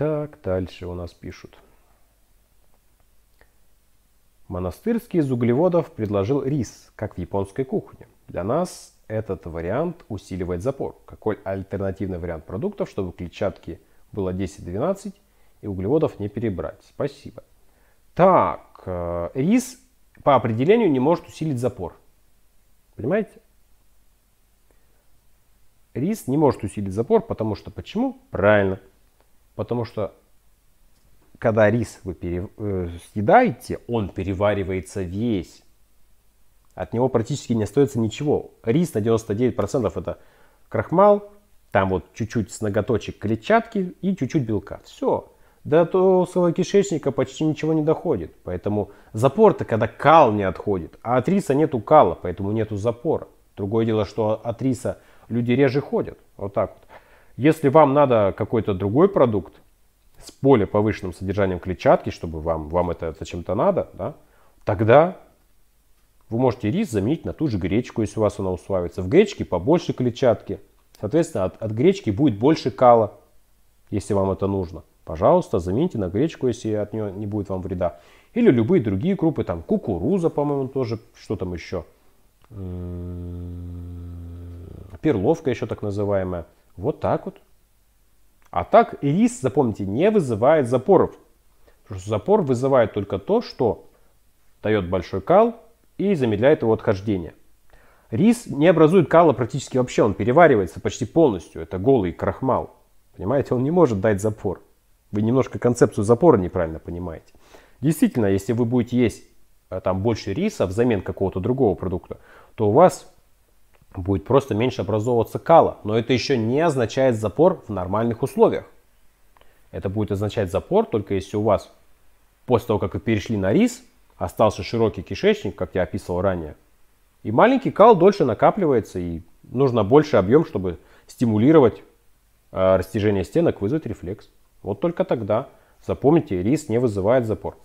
Так, дальше у нас пишут. Монастырский из углеводов предложил рис, как в японской кухне. Для нас этот вариант усиливает запор. Какой альтернативный вариант продуктов, чтобы клетчатки было 10-12 и углеводов не перебрать? Спасибо. Так, э, рис по определению не может усилить запор. Понимаете? Рис не может усилить запор, потому что почему? Правильно, Потому что когда рис вы пере, э, съедаете, он переваривается весь. От него практически не остается ничего. Рис на 99% это крахмал, там вот чуть-чуть с ноготочек клетчатки и чуть-чуть белка. Все. До толстого кишечника почти ничего не доходит. Поэтому запор-то, когда кал не отходит. А от риса нету кала, поэтому нету запора. Другое дело, что от риса люди реже ходят. Вот так вот. Если вам надо какой-то другой продукт с более повышенным содержанием клетчатки, чтобы вам, вам это зачем-то надо, да, тогда вы можете рис заменить на ту же гречку, если у вас она усваивается. В гречке побольше клетчатки. Соответственно, от, от гречки будет больше кала, если вам это нужно. Пожалуйста, замените на гречку, если от нее не будет вам вреда. Или любые другие крупы, там кукуруза, по-моему, тоже, что там еще. Перловка еще так называемая. Вот так вот. А так рис, запомните, не вызывает запоров. Потому что запор вызывает только то, что дает большой кал и замедляет его отхождение. Рис не образует кала практически вообще, он переваривается почти полностью. Это голый крахмал. Понимаете, он не может дать запор. Вы немножко концепцию запора неправильно понимаете. Действительно, если вы будете есть э, там больше риса взамен какого-то другого продукта, то у вас будет просто меньше образовываться кала, но это еще не означает запор в нормальных условиях. Это будет означать запор только если у вас после того, как вы перешли на рис, остался широкий кишечник, как я описывал ранее, и маленький кал дольше накапливается, и нужно больше объем, чтобы стимулировать э, растяжение стенок, вызвать рефлекс. Вот только тогда. Запомните, рис не вызывает запор.